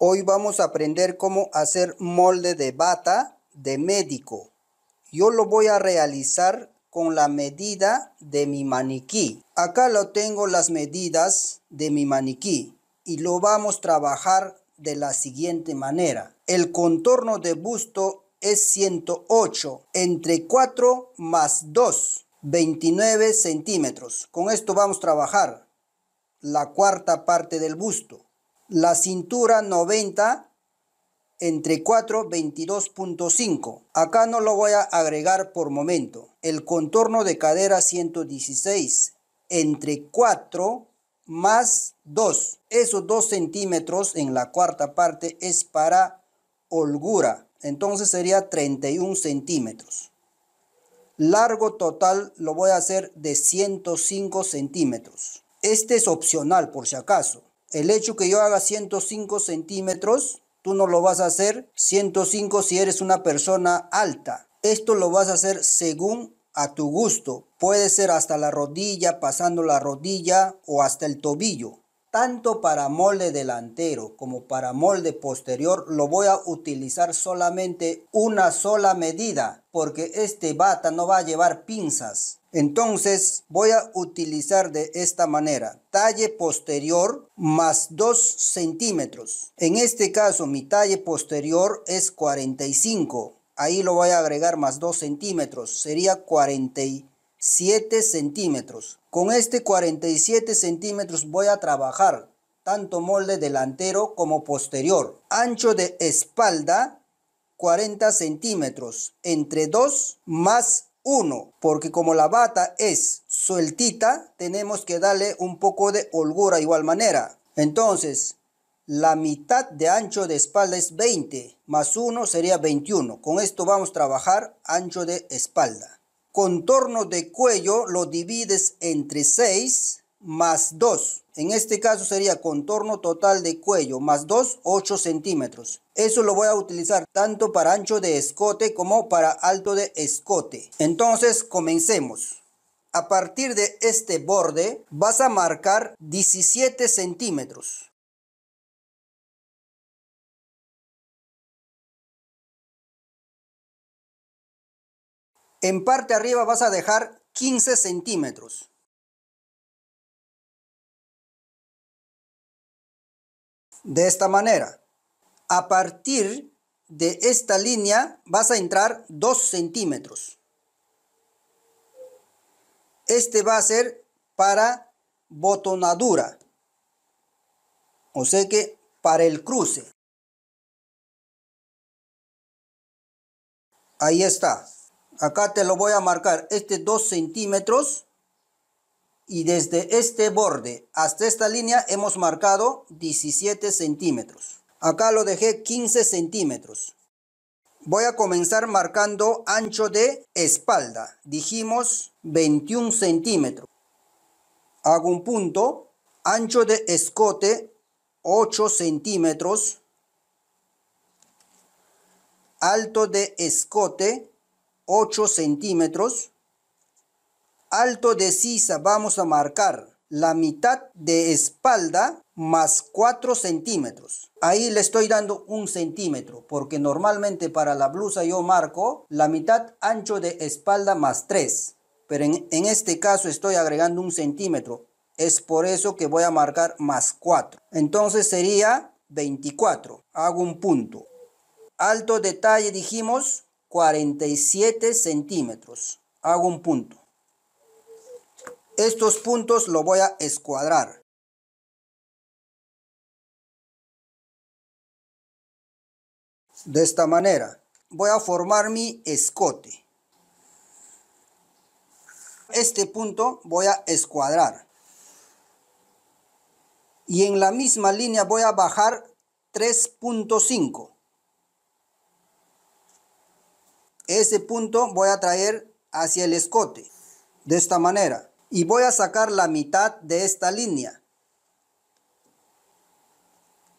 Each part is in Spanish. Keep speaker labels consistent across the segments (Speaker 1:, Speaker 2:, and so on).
Speaker 1: Hoy vamos a aprender cómo hacer molde de bata de médico. Yo lo voy a realizar con la medida de mi maniquí. Acá lo tengo las medidas de mi maniquí y lo vamos a trabajar de la siguiente manera. El contorno de busto es 108 entre 4 más 2, 29 centímetros. Con esto vamos a trabajar la cuarta parte del busto la cintura 90 entre 4 22.5 acá no lo voy a agregar por momento el contorno de cadera 116 entre 4 más 2 esos 2 centímetros en la cuarta parte es para holgura entonces sería 31 centímetros largo total lo voy a hacer de 105 centímetros este es opcional por si acaso el hecho que yo haga 105 centímetros, tú no lo vas a hacer 105 si eres una persona alta. Esto lo vas a hacer según a tu gusto. Puede ser hasta la rodilla, pasando la rodilla o hasta el tobillo tanto para molde delantero como para molde posterior lo voy a utilizar solamente una sola medida porque este bata no va a llevar pinzas entonces voy a utilizar de esta manera talle posterior más 2 centímetros en este caso mi talle posterior es 45 ahí lo voy a agregar más 2 centímetros sería 45 7 centímetros. Con este 47 centímetros voy a trabajar tanto molde delantero como posterior. Ancho de espalda 40 centímetros entre 2 más 1 porque como la bata es sueltita tenemos que darle un poco de holgura igual manera. Entonces la mitad de ancho de espalda es 20 más 1 sería 21. Con esto vamos a trabajar ancho de espalda contorno de cuello lo divides entre 6 más 2. En este caso sería contorno total de cuello más 2, 8 centímetros. Eso lo voy a utilizar tanto para ancho de escote como para alto de escote. Entonces comencemos. A partir de este borde
Speaker 2: vas a marcar 17 centímetros. En parte arriba vas a dejar 15 centímetros. De esta manera.
Speaker 3: A partir de esta línea vas a entrar 2
Speaker 1: centímetros. Este va a ser para
Speaker 3: botonadura. O sea que para el cruce. Ahí está acá te lo voy a marcar, este 2 centímetros y desde
Speaker 1: este borde hasta esta línea hemos marcado 17 centímetros. Acá lo dejé 15 centímetros. Voy a comenzar marcando ancho de espalda. Dijimos 21 centímetros. Hago un punto. Ancho de escote 8 centímetros. Alto de escote 8 centímetros. Alto de sisa vamos a marcar la mitad de espalda más 4 centímetros. Ahí le estoy dando un centímetro porque normalmente para la blusa yo marco la mitad ancho de espalda más 3. Pero en, este caso estoy agregando un centímetro. Es por eso que voy a marcar más 4. Entonces sería 24. Hago un punto. Alto detalle dijimos 47
Speaker 3: centímetros. Hago un punto. Estos puntos lo voy
Speaker 2: a escuadrar. De esta manera voy a formar mi escote.
Speaker 1: Este punto voy a escuadrar. Y en la misma línea voy a bajar 3.5. Ese punto voy a traer hacia el escote, de esta manera. Y voy a sacar la mitad de esta línea.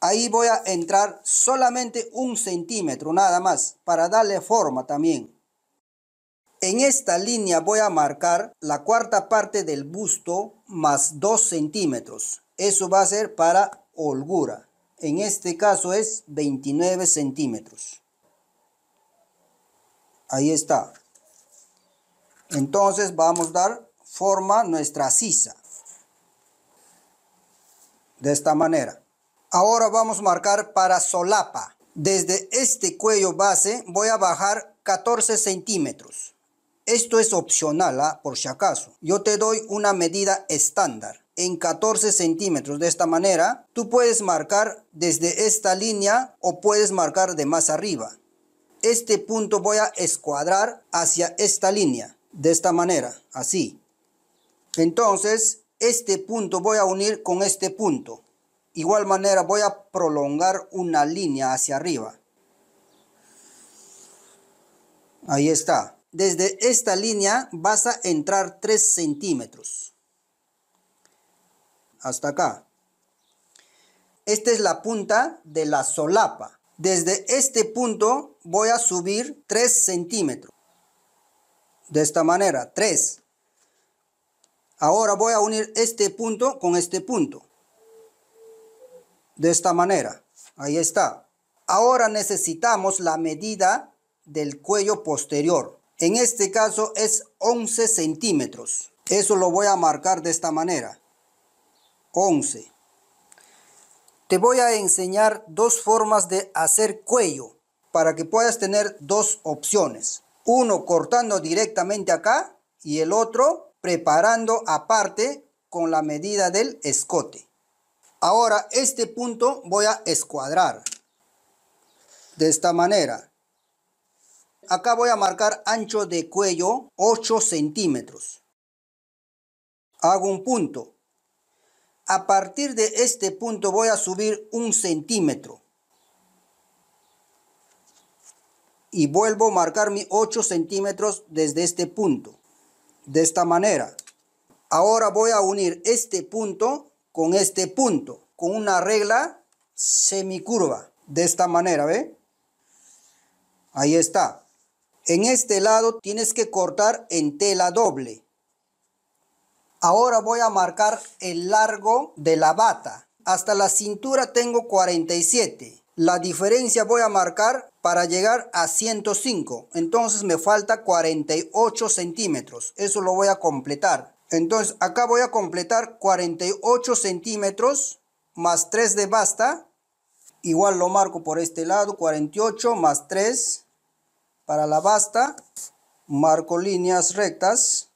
Speaker 1: Ahí voy a entrar solamente un centímetro, nada más, para darle forma también. En esta línea voy a marcar la cuarta parte del busto más 2 centímetros. Eso va a ser para holgura. En este caso es 29 centímetros. Ahí está. Entonces vamos a dar forma nuestra sisa. De esta manera. Ahora vamos a marcar para solapa. Desde este cuello base voy a bajar 14 centímetros. Esto es opcional, ¿ah? por si acaso. Yo te doy una medida estándar en 14 centímetros. De esta manera, tú puedes marcar desde esta línea o puedes marcar de más arriba este punto voy a escuadrar hacia esta línea, de esta manera, así. Entonces, este punto voy a unir con este punto. Igual manera voy a prolongar una línea hacia arriba. Ahí está. Desde esta línea vas a entrar 3 centímetros. Hasta acá. Esta es la punta de la solapa. Desde este punto voy a subir 3 centímetros. De esta manera, 3. Ahora voy a unir este punto con este punto. De esta manera. Ahí está. Ahora necesitamos la medida del cuello posterior. En este caso es 11 centímetros. Eso lo voy a marcar de esta manera. 11. Te voy a enseñar dos formas de hacer cuello para que puedas tener dos opciones. Uno cortando directamente acá y el otro preparando aparte con la medida del escote. Ahora este punto voy a escuadrar de esta manera. Acá voy a marcar ancho de cuello 8 centímetros. Hago un punto a partir de este punto voy a subir un centímetro. Y vuelvo a marcar mi 8 centímetros desde este punto. De esta manera. Ahora voy a unir este punto con este punto. Con una regla semicurva. De esta manera, ¿ve? Ahí está. En este lado tienes que cortar en tela doble. Ahora voy a marcar el largo de la bata. Hasta la cintura tengo 47. La diferencia voy a marcar para llegar a 105. Entonces me falta 48 centímetros. Eso lo voy a completar. Entonces acá voy a completar 48 centímetros más 3 de basta. Igual lo marco por este lado. 48 más 3 para la basta. Marco líneas rectas.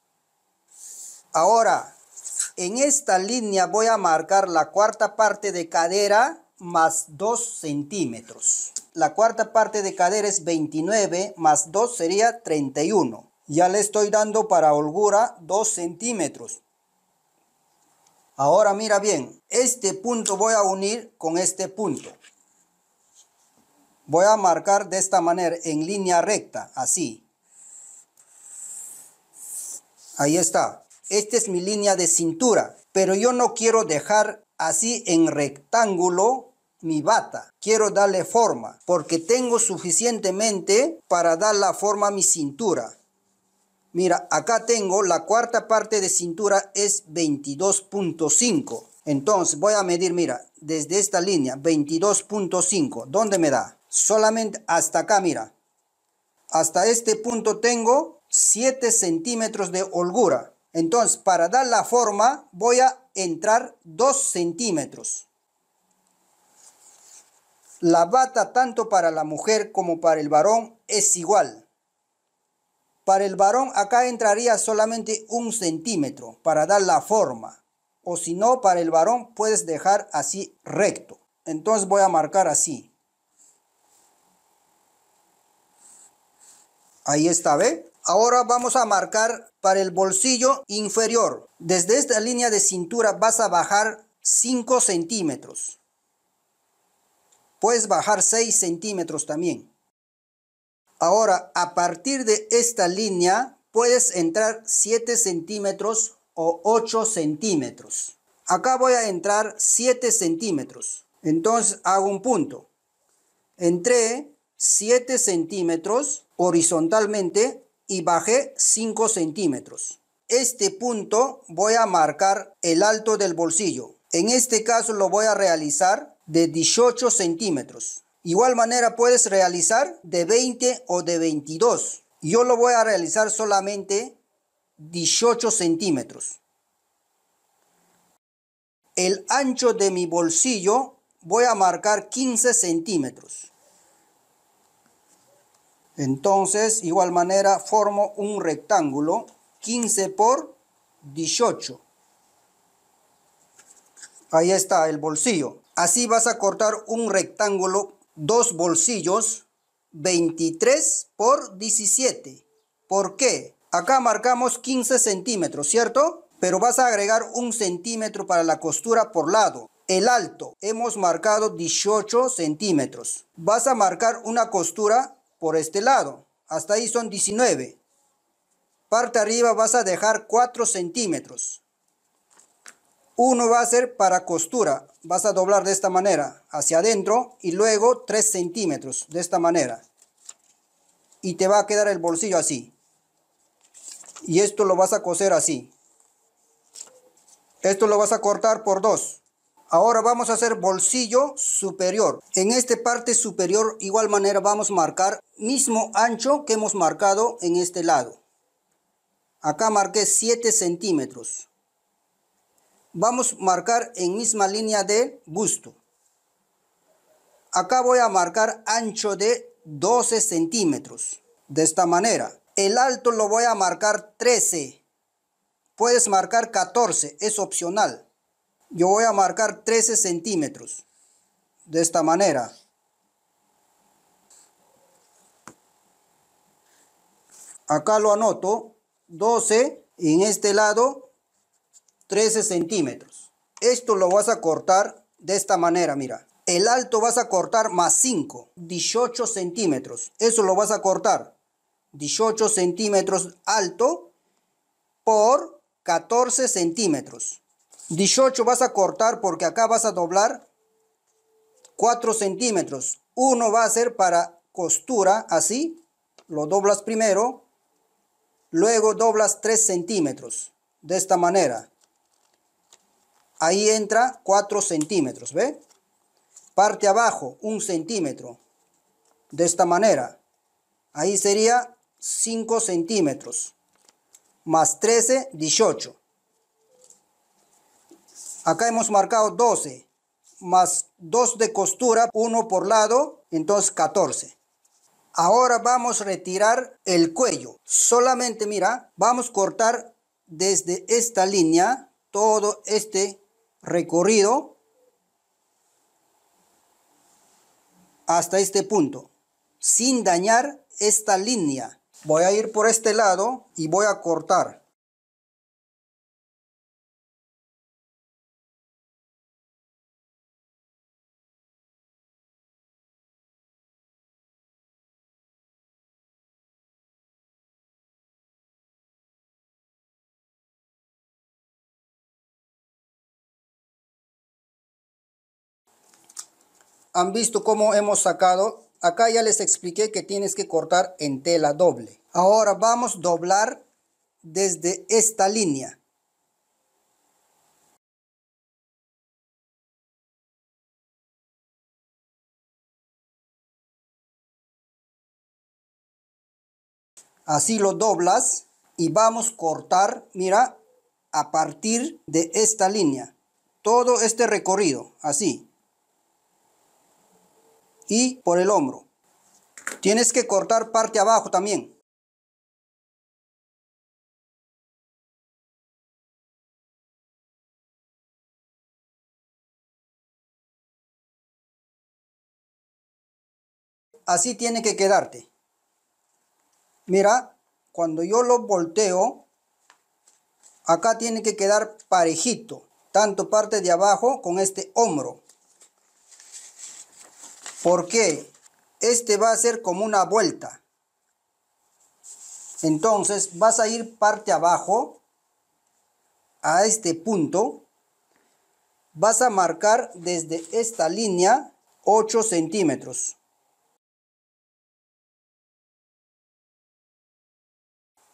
Speaker 1: Ahora, en esta línea voy a marcar la cuarta parte de cadera más 2 centímetros. La cuarta parte de cadera es 29 más 2 sería 31. Ya le estoy dando para holgura 2 centímetros. Ahora mira bien, este punto voy a unir con este punto. Voy a marcar de esta manera, en línea recta, así. Ahí está. Esta es mi línea de cintura, pero yo no quiero dejar así en rectángulo mi bata. Quiero darle forma porque tengo suficientemente para dar la forma a mi cintura. Mira, acá tengo la cuarta parte de cintura es 22.5. Entonces voy a medir, mira, desde esta línea, 22.5. ¿Dónde me da? Solamente hasta acá, mira. Hasta este punto tengo 7 centímetros de holgura. Entonces, para dar la forma, voy a entrar 2 centímetros. La bata tanto para la mujer como para el varón es igual. Para el varón acá entraría solamente un centímetro para dar la forma. O si no, para el varón puedes dejar así recto. Entonces voy a marcar así. Ahí está, ¿ve? Ahora vamos a marcar para el bolsillo inferior. Desde esta línea de cintura vas a bajar 5 centímetros. Puedes bajar 6 centímetros también. Ahora, a partir de esta línea, puedes entrar 7 centímetros o 8 centímetros. Acá voy a entrar 7 centímetros. Entonces hago un punto. Entré 7 centímetros horizontalmente y bajé 5 centímetros. Este punto voy a marcar el alto del bolsillo. En este caso lo voy a realizar de 18 centímetros. Igual manera puedes realizar de 20 o de 22. Yo lo voy a realizar solamente 18 centímetros. El ancho de mi bolsillo voy a marcar 15 centímetros. Entonces, igual manera, formo un rectángulo 15 por 18. Ahí está el bolsillo. Así vas a cortar un rectángulo, dos bolsillos, 23 por 17. ¿Por qué? Acá marcamos 15 centímetros, ¿cierto? Pero vas a agregar un centímetro para la costura por lado. El alto, hemos marcado 18 centímetros. Vas a marcar una costura por este lado. Hasta ahí son 19. Parte arriba vas a dejar 4 centímetros. Uno va a ser para costura. Vas a doblar de esta manera hacia adentro y luego 3 centímetros de esta manera. Y te va a quedar el bolsillo así. Y esto lo vas a coser así. Esto lo vas a cortar por dos. Ahora vamos a hacer bolsillo superior. En esta parte superior igual manera vamos a marcar mismo ancho que hemos marcado en este lado. Acá marqué 7 centímetros. Vamos a marcar en misma línea de busto. Acá voy a marcar ancho de 12 centímetros. De esta manera. El alto lo voy a marcar 13. Puedes marcar 14, es opcional yo voy a marcar 13 centímetros de esta manera acá lo anoto 12 y en este lado 13 centímetros esto lo vas a cortar de esta manera mira el alto vas a cortar más 5 18 centímetros eso lo vas a cortar 18 centímetros alto por 14 centímetros 18 vas a cortar porque acá vas a doblar 4 centímetros. Uno va a ser para costura, así. Lo doblas primero. Luego doblas 3 centímetros. De esta manera. Ahí entra 4 centímetros, ¿ve? Parte abajo, 1 centímetro. De esta manera. Ahí sería 5 centímetros. Más 13, 18. Acá hemos marcado 12 más 2 de costura, uno por lado, entonces 14. Ahora vamos a retirar el cuello. Solamente, mira, vamos a cortar desde esta línea todo este recorrido
Speaker 3: hasta este punto, sin dañar esta línea. Voy a ir por este
Speaker 2: lado y voy a cortar. han visto cómo hemos
Speaker 3: sacado. Acá ya les expliqué que tienes que cortar en tela doble. Ahora vamos a
Speaker 2: doblar desde esta línea. Así lo doblas
Speaker 3: y vamos a cortar, mira, a partir de esta línea.
Speaker 1: Todo este recorrido, así y
Speaker 2: por el hombro. Tienes que cortar parte abajo también. Así tiene que quedarte. Mira, cuando
Speaker 1: yo lo volteo, acá tiene que quedar parejito, tanto parte de abajo con este hombro porque este va a ser como una vuelta. Entonces vas a ir parte abajo a este punto.
Speaker 3: Vas a marcar desde esta línea 8 centímetros.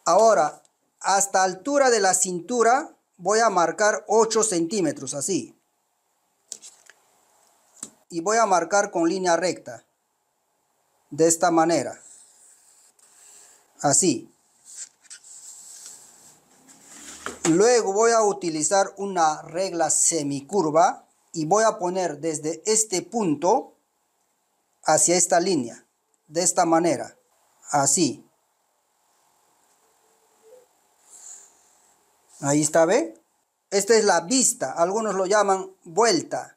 Speaker 3: Ahora, hasta altura de la cintura voy a marcar 8 centímetros,
Speaker 1: así y voy a marcar con línea recta. De esta manera. Así. Luego voy a utilizar una regla semicurva y voy a poner desde este punto hacia esta línea. De esta manera. Así. Ahí está, ¿ve? Esta es la vista, algunos lo llaman vuelta.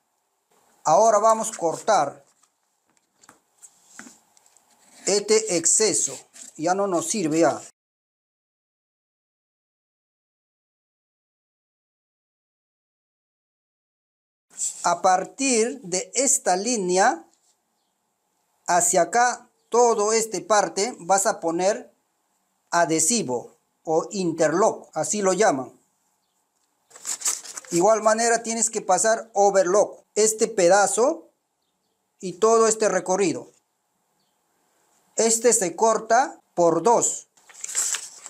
Speaker 1: Ahora vamos a cortar
Speaker 2: este exceso. Ya no nos sirve ya. A partir de esta línea
Speaker 1: hacia acá, todo este parte vas a poner adhesivo o interlock, así lo llaman. Igual manera tienes que pasar overlock este pedazo y todo este recorrido. Este se corta por dos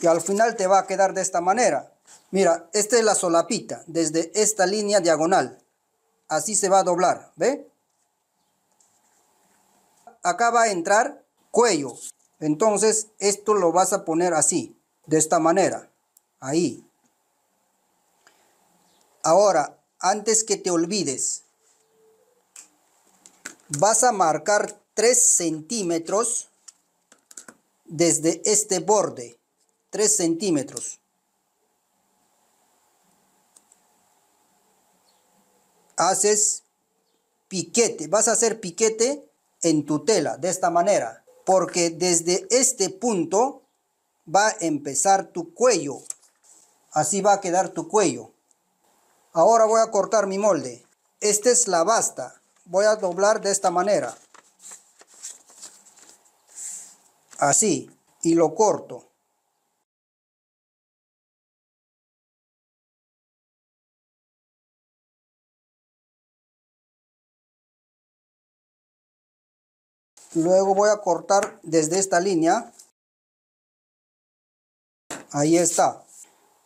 Speaker 1: y al final te va a quedar de esta manera. Mira, esta es la solapita, desde esta línea diagonal. Así se va a doblar, ¿ve? Acá va a entrar cuello. Entonces, esto lo vas a poner así, de esta manera. Ahí. Ahora, antes que te olvides, vas a marcar 3 centímetros desde este borde 3 centímetros haces piquete vas a hacer piquete en tu tela de esta manera porque desde este punto va a empezar tu cuello así va a quedar tu cuello ahora voy a cortar mi molde esta es la basta voy a doblar de esta manera.
Speaker 2: Así. Y lo corto. Luego voy a cortar desde esta línea.
Speaker 1: Ahí está.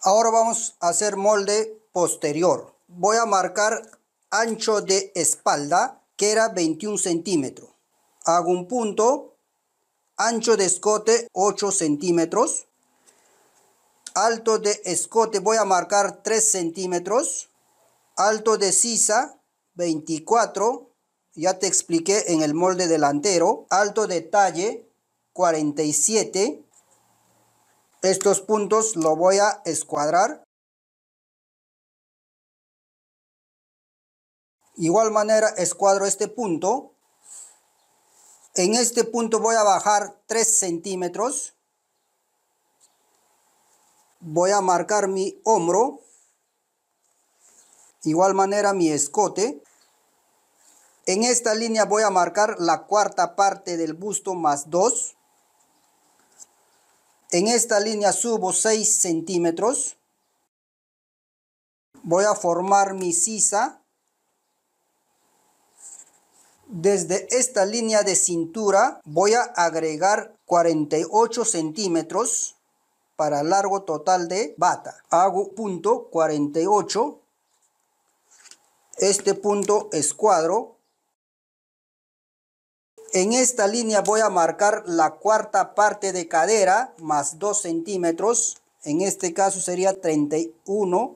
Speaker 1: Ahora vamos a hacer molde posterior. Voy a marcar ancho de espalda, que era 21 centímetros. Hago un punto, ancho de escote 8 centímetros, alto de escote voy a marcar 3 centímetros, alto de sisa 24, ya te expliqué en el molde delantero,
Speaker 3: alto de talle 47, estos puntos lo voy a escuadrar Igual manera escuadro este punto.
Speaker 1: En este punto voy a bajar 3 centímetros. Voy a marcar mi hombro. Igual manera mi escote. En esta línea voy a marcar la cuarta parte del busto más 2. En esta línea subo 6 centímetros. Voy a formar mi sisa. Desde esta línea de cintura voy a agregar 48 centímetros para largo total de bata. Hago punto 48. Este punto es cuadro. En esta línea voy a marcar la cuarta parte de cadera más 2 centímetros. En este caso sería 31.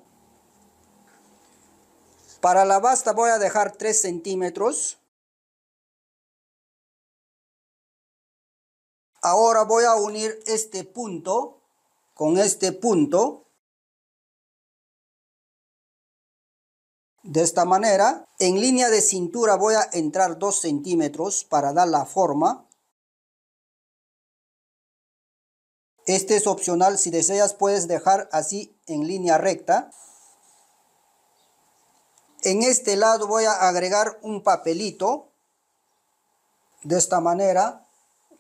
Speaker 3: Para la basta voy a dejar 3 centímetros.
Speaker 2: Ahora voy a unir este punto con este punto.
Speaker 3: De esta manera, en línea de cintura voy a entrar 2 centímetros para dar la forma. Este es opcional, si deseas puedes dejar así en línea recta.
Speaker 1: En este lado voy a agregar un papelito. De esta manera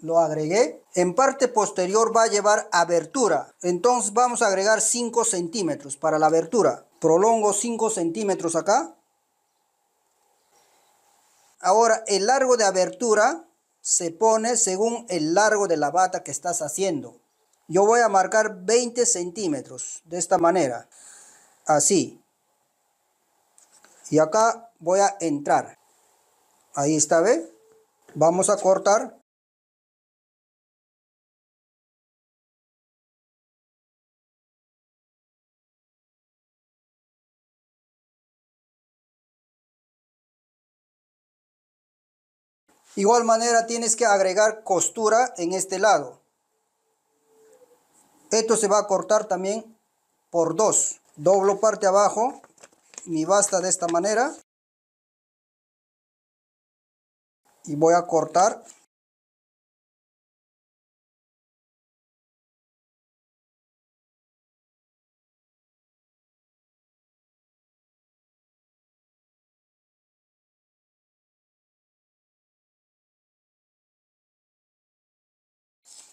Speaker 1: lo agregué. En parte posterior va a llevar abertura, entonces vamos a agregar 5 centímetros para la abertura. Prolongo 5 centímetros acá. Ahora el largo de abertura se pone según el largo de la bata que estás haciendo. Yo voy a marcar 20 centímetros de esta manera, así.
Speaker 3: Y acá voy a entrar. Ahí está, ¿ve? Vamos a cortar
Speaker 2: Igual manera tienes
Speaker 3: que agregar costura en este lado. Esto se va a cortar también por dos. Doblo parte abajo, mi basta de esta
Speaker 2: manera. Y voy a cortar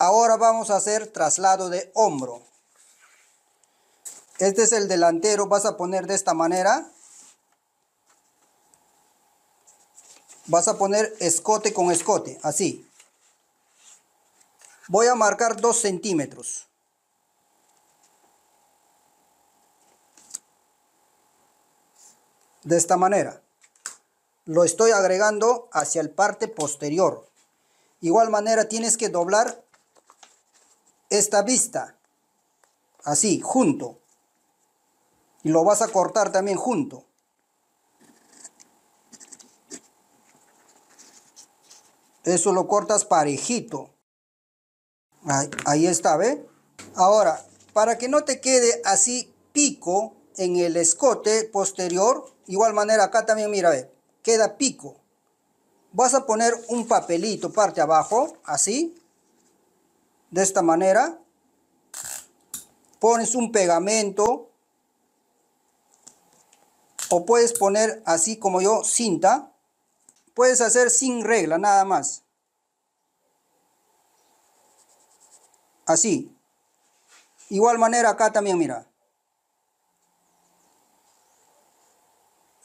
Speaker 2: Ahora vamos a hacer traslado de hombro.
Speaker 1: Este es el delantero, vas a poner de esta manera. Vas a poner escote con escote, así. Voy a marcar 2 centímetros. De esta manera. Lo estoy agregando hacia el parte posterior. Igual manera tienes que doblar esta vista, así, junto. Y lo vas a cortar también junto. Eso lo cortas parejito. Ahí, está, ¿ve? Ahora, para que no te quede así pico en el escote posterior, igual manera acá también, mira, ve, queda pico. Vas a poner un papelito parte abajo, así, de esta manera, pones un pegamento o puedes poner así como yo cinta. Puedes hacer sin regla, nada más. Así. Igual manera acá también, mira.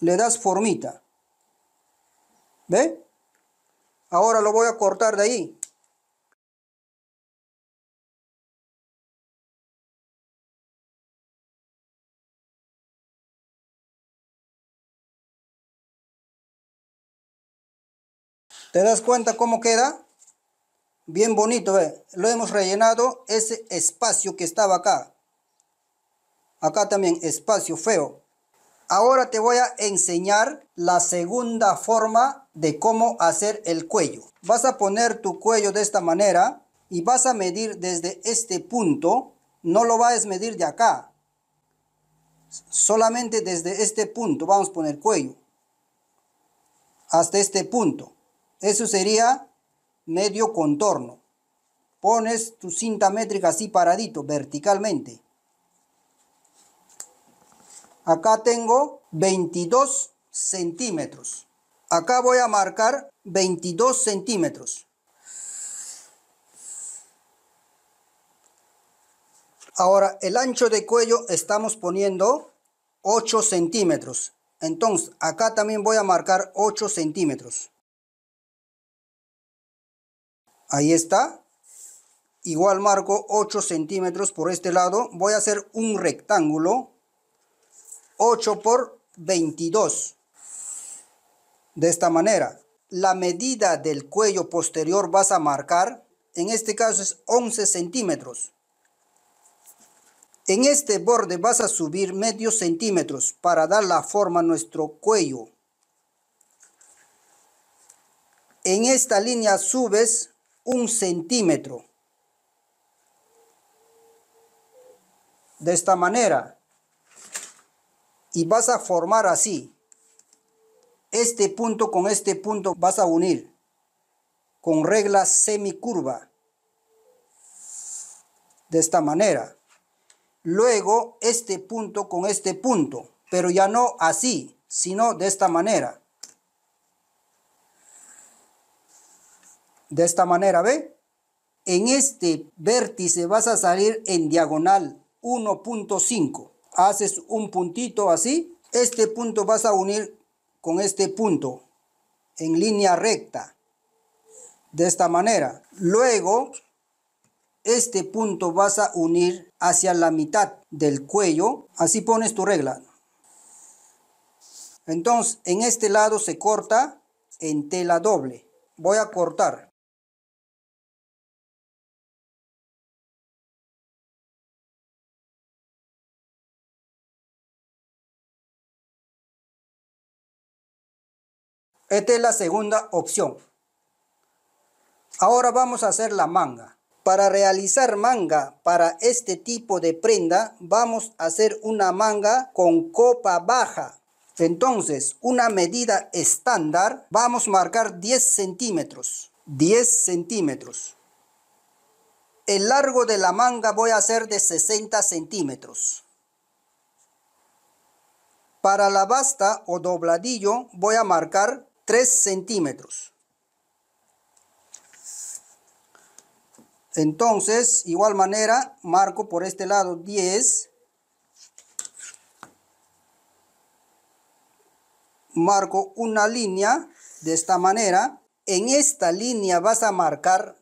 Speaker 1: Le
Speaker 3: das formita. ¿Ve? Ahora lo voy a cortar
Speaker 2: de ahí. ¿Te das cuenta cómo queda?
Speaker 3: Bien bonito, Lo hemos rellenado ese espacio que estaba acá.
Speaker 1: Acá también, espacio feo. Ahora te voy a enseñar la segunda forma de cómo hacer el cuello. Vas a poner tu cuello de esta manera y vas a medir desde este punto. No lo vas a medir de acá. Solamente desde este punto vamos a poner cuello. Hasta este punto. Eso sería medio contorno. Pones tu cinta métrica así paradito, verticalmente. Acá tengo 22 centímetros. Acá voy a marcar 22 centímetros. Ahora, el ancho de cuello estamos poniendo 8 centímetros. Entonces, acá también voy a marcar 8 centímetros. Ahí está. Igual marco 8 centímetros por este lado. Voy a hacer un rectángulo. 8 por 22. De esta manera. La medida del cuello posterior vas a marcar. En este caso es 11 centímetros. En este borde vas a subir medio centímetros para dar la forma a nuestro cuello. En esta línea subes un centímetro. De esta manera. Y vas a formar así. Este punto con este punto vas a unir con regla semicurva. De esta manera. Luego este punto con este punto, pero ya no así, sino de esta manera. de esta manera, ¿ve? En este vértice vas a salir en diagonal 1.5. Haces un puntito así. Este punto vas a unir con este punto en línea recta. De esta manera. Luego, este punto vas a unir hacia la mitad del cuello. Así pones tu regla. Entonces,
Speaker 2: en este lado se corta en tela doble. Voy a cortar. Esta es la segunda opción.
Speaker 1: Ahora vamos a hacer la manga. Para realizar manga para este tipo de prenda, vamos a hacer una manga con copa baja. Entonces, una medida estándar, vamos a marcar 10 centímetros. 10 centímetros. El largo de la manga voy a hacer de 60 centímetros. Para la basta o dobladillo voy a marcar 3 centímetros. Entonces, igual manera, marco por este lado 10. Marco una línea de esta manera. En esta línea vas a marcar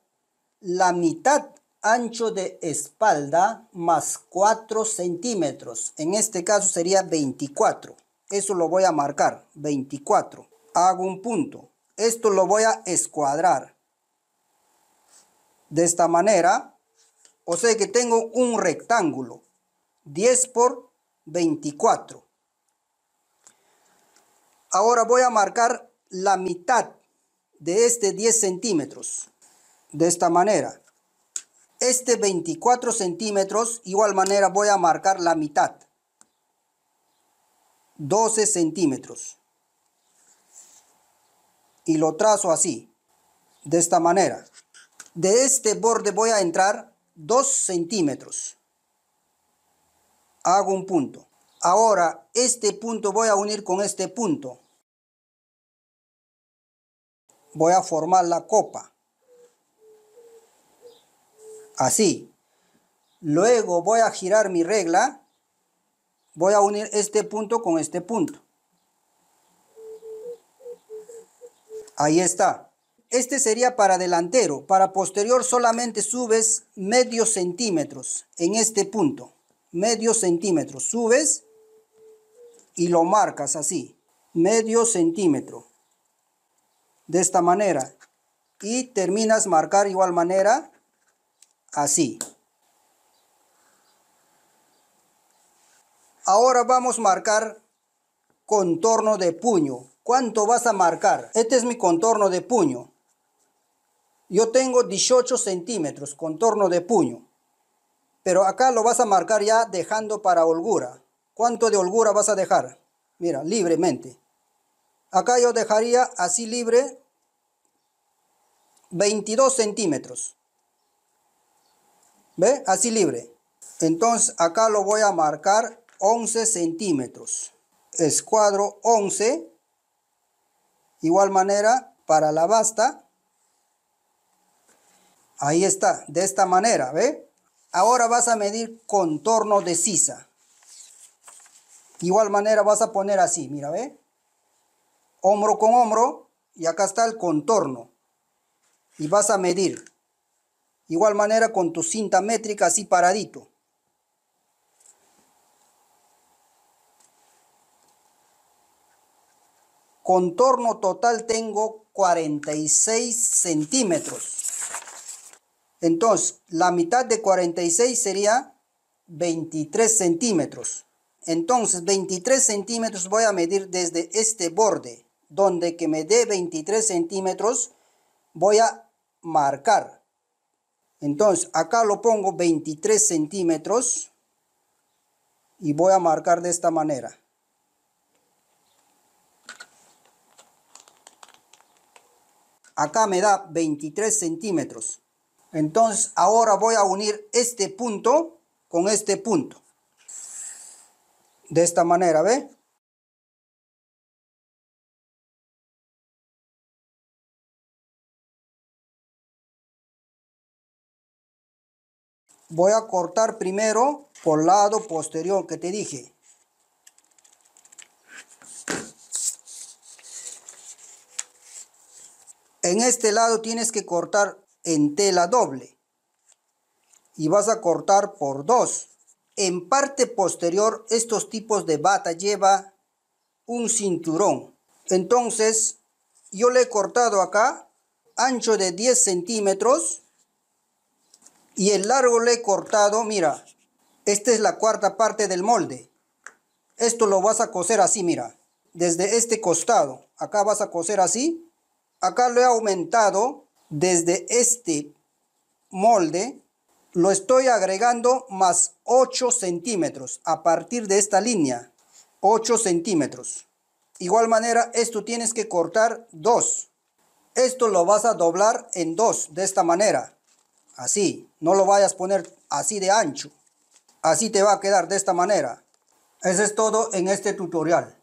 Speaker 1: la mitad ancho de espalda más 4 centímetros. En este caso sería 24. Eso lo voy a marcar, 24 hago un punto. Esto lo voy a escuadrar. De esta manera, o sea que tengo un rectángulo. 10 por 24. Ahora voy a marcar la mitad de este 10 centímetros. De esta manera. Este 24 centímetros, igual manera voy a marcar la mitad. 12 centímetros y lo trazo así, de esta manera. De este borde voy a entrar 2 centímetros.
Speaker 3: Hago un punto. Ahora este punto voy a unir con este punto. Voy a formar la copa. Así. Luego voy a girar
Speaker 1: mi regla. Voy a unir este punto con este punto. Ahí está. Este sería para delantero. Para posterior solamente subes medio centímetros en este punto. Medio centímetro. Subes y lo marcas así. Medio centímetro. De esta manera. Y terminas marcar igual manera así. Ahora vamos a marcar contorno de puño ¿Cuánto vas a marcar? Este es mi contorno de puño. Yo tengo 18 centímetros, contorno de puño. Pero acá lo vas a marcar ya dejando para holgura. ¿Cuánto de holgura vas a dejar? Mira, libremente. Acá yo dejaría así libre 22 centímetros. ¿Ve? Así libre. Entonces acá lo voy a marcar 11 centímetros. Escuadro 11 Igual manera para la basta. Ahí está, de esta manera, ¿ve? Ahora vas a medir contorno de sisa. Igual manera vas a poner así, mira, ¿ve? Hombro con hombro y acá está el contorno. Y vas a medir. Igual manera con tu cinta métrica así paradito. Contorno total tengo 46 centímetros. Entonces, la mitad de 46 sería 23 centímetros. Entonces, 23 centímetros voy a medir desde este borde. Donde que me dé 23 centímetros, voy a marcar. Entonces, acá lo pongo 23 centímetros y voy a marcar de esta manera. acá me da 23 centímetros entonces ahora voy a unir este punto con este punto
Speaker 2: de esta manera ve voy a cortar primero por
Speaker 3: lado posterior que te dije
Speaker 1: En este lado tienes que cortar en tela doble. Y vas a cortar por dos. En parte posterior, estos tipos de bata lleva un cinturón. Entonces, yo le he cortado acá, ancho de 10 centímetros. Y el largo le he cortado, mira, esta es la cuarta parte del molde. Esto lo vas a coser así, mira. Desde este costado. Acá vas a coser así acá lo he aumentado desde este molde, lo estoy agregando más 8 centímetros a partir de esta línea, 8 centímetros. Igual manera, esto tienes que cortar 2. Esto lo vas a doblar en 2, de esta manera. Así, no lo vayas a poner así de ancho. Así te va a quedar de esta manera. Eso es todo en este tutorial.